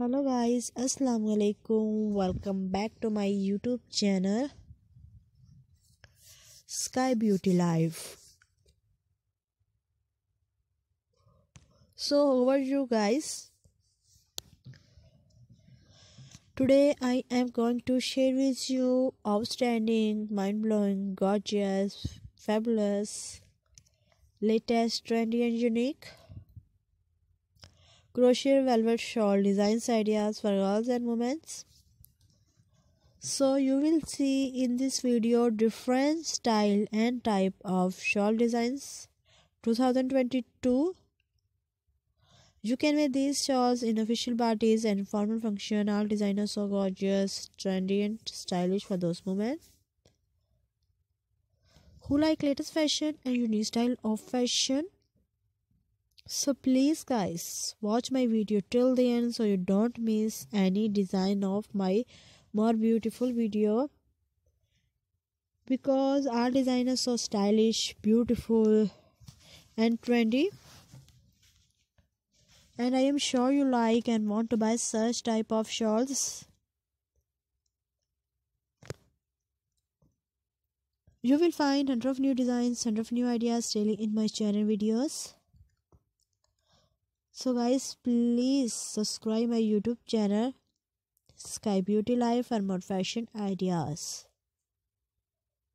hello guys assalamu alaikum welcome back to my youtube channel sky beauty life so how are you guys today i am going to share with you outstanding mind-blowing gorgeous fabulous latest trendy and unique crochet velvet shawl designs ideas for girls and women so you will see in this video different style and type of shawl designs 2022 you can wear these shawls in official parties and formal functional designers so gorgeous trendy and stylish for those women who like latest fashion and unique style of fashion so please guys watch my video till the end so you don't miss any design of my more beautiful video because our design is so stylish beautiful and trendy and i am sure you like and want to buy such type of shawls you will find hundred of new designs hundred of new ideas daily in my channel videos so guys please subscribe my YouTube channel Sky Beauty Life और more fashion ideas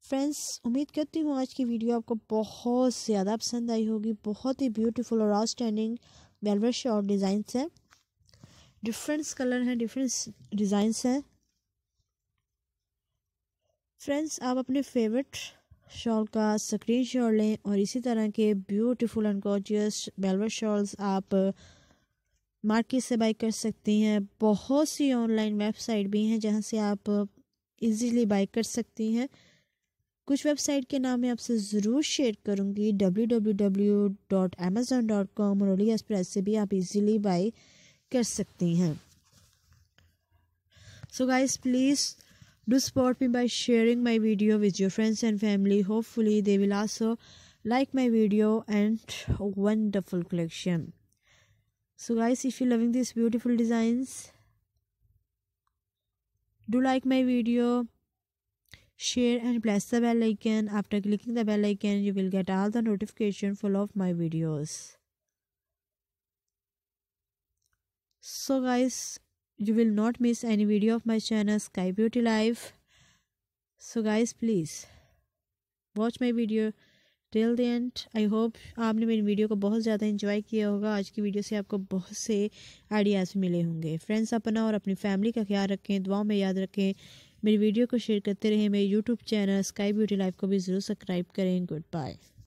friends उम्मीद करती हूँ आज की video आपको बहुत ज़्यादा पसंद आई होगी बहुत ही ब्यूटीफुल और आउटस्टैंडिंग वेलवेट शॉर्ट डिज़ाइंस हैं डिफरेंस कलर हैं डिफरेंस डिज़ाइंस हैं फ्रेंड्स आप अपने फेवरेट शॉल का स्क्रीन शॉट लें और इसी तरह के beautiful and gorgeous velvet shawls आप मार्केट uh, से बाई कर सकती हैं बहुत सी ऑनलाइन वेबसाइट भी हैं जहाँ से आप इजीली uh, बाई कर सकती हैं कुछ वेबसाइट के नाम मैं आपसे ज़रूर शेयर करूँगी W W W dot Amazon dot com और एक्सप्रेस से भी आप इजीली बाई कर सकती हैं so guys please Do support me by sharing my video with your friends and family. Hopefully, they will also like my video and wonderful collection. So, guys, if you're loving these beautiful designs, do like my video, share, and press the bell icon. After clicking the bell icon, you will get all the notification full of my videos. So, guys, you will not miss any video of my channel sky beauty life so guys please watch my video till the end I hope आपने मेरी video को बहुत ज़्यादा enjoy किया होगा आज की video से आपको बहुत से आइडियाज़ मिले होंगे फ्रेंड्स अपना और अपनी फैमिली का ख्याल रखें दुआओं में याद रखें मेरी वीडियो को शेयर करते रहें मेरे YouTube channel Sky Beauty Life को भी ज़रूर सब्सक्राइब करें गुड बाय